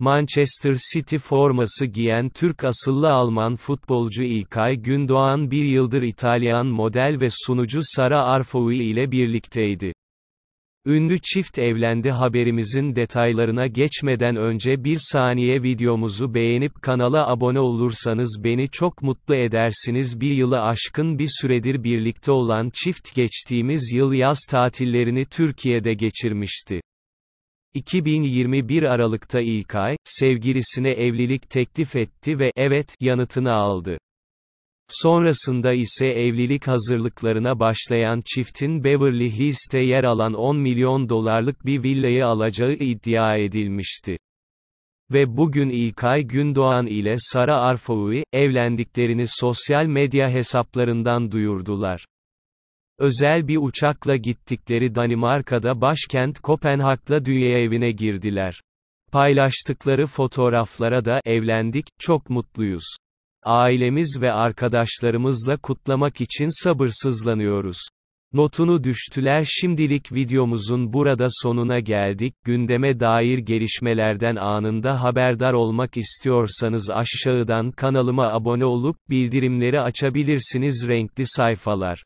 Manchester City forması giyen Türk asıllı Alman futbolcu İlkay Gündoğan bir yıldır İtalyan model ve sunucu Sara Arfoui ile birlikteydi. Ünlü çift evlendi haberimizin detaylarına geçmeden önce bir saniye videomuzu beğenip kanala abone olursanız beni çok mutlu edersiniz. Bir yılı aşkın bir süredir birlikte olan çift geçtiğimiz yıl yaz tatillerini Türkiye'de geçirmişti. 2021 Aralık'ta İlkay, sevgilisine evlilik teklif etti ve evet yanıtını aldı. Sonrasında ise evlilik hazırlıklarına başlayan çiftin Beverly Hills'te yer alan 10 milyon dolarlık bir villayı alacağı iddia edilmişti. Ve bugün İlkay Gündoğan ile Sara Arfoui, evlendiklerini sosyal medya hesaplarından duyurdular. Özel bir uçakla gittikleri Danimarka'da başkent Kopenhag'la dünya evine girdiler. Paylaştıkları fotoğraflara da evlendik, çok mutluyuz. Ailemiz ve arkadaşlarımızla kutlamak için sabırsızlanıyoruz. Notunu düştüler şimdilik videomuzun burada sonuna geldik, gündeme dair gelişmelerden anında haberdar olmak istiyorsanız aşağıdan kanalıma abone olup, bildirimleri açabilirsiniz renkli sayfalar.